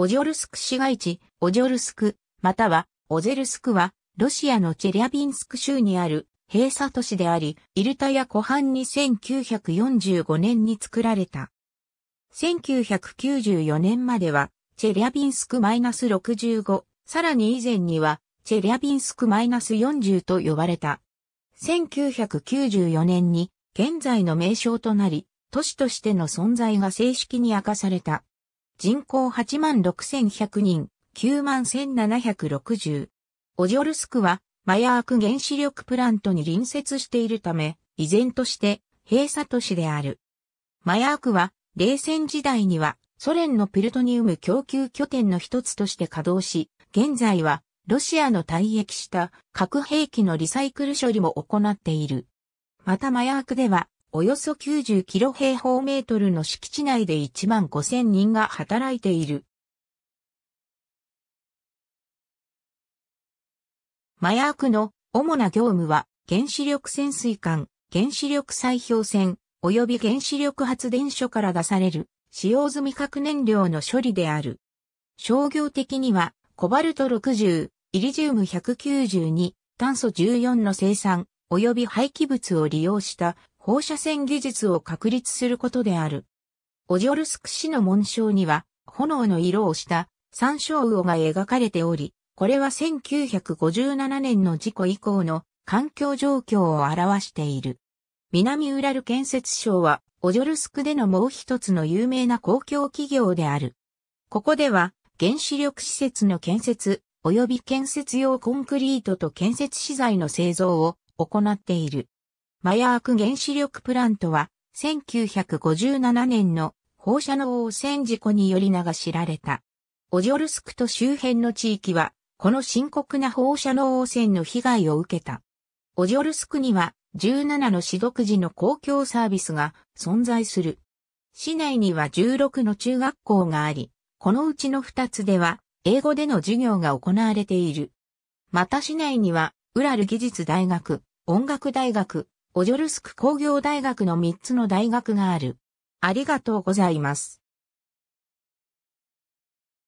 オジョルスク市街地、オジョルスク、または、オゼルスクは、ロシアのチェリャビンスク州にある、閉鎖都市であり、イルタや湖畔に1945年に作られた。1994年までは、チェリャビンスク -65、さらに以前には、チェリャビンスク -40 と呼ばれた。1994年に、現在の名称となり、都市としての存在が正式に明かされた。人口8万6100人、9万1760。オジョルスクは、マヤーク原子力プラントに隣接しているため、依然として閉鎖都市である。マヤークは、冷戦時代にはソ連のプルトニウム供給拠点の一つとして稼働し、現在はロシアの退役した核兵器のリサイクル処理も行っている。またマヤークではおよそ90キロ平方メートルの敷地内で1万5000人が働いている。マヤークの主な業務は原子力潜水艦、原子力砕氷船、及び原子力発電所から出される使用済み核燃料の処理である。商業的にはコバルト60、イリジウム192、炭素14の生産、及び廃棄物を利用した放射線技術を確立することである。オジョルスク市の紋章には、炎の色をした参照魚が描かれており、これは1957年の事故以降の環境状況を表している。南ウラル建設省は、オジョルスクでのもう一つの有名な公共企業である。ここでは、原子力施設の建設、及び建設用コンクリートと建設資材の製造を行っている。マヤーク原子力プラントは、1957年の放射能汚染事故により名が知られた。オジョルスクと周辺の地域は、この深刻な放射能汚染の被害を受けた。オジョルスクには17の市独自の公共サービスが存在する。市内には16の中学校があり、このうちの2つでは英語での授業が行われている。また市内には、ウラル技術大学、音楽大学、オジョルスク工業大学の3つの大学がある。ありがとうございます。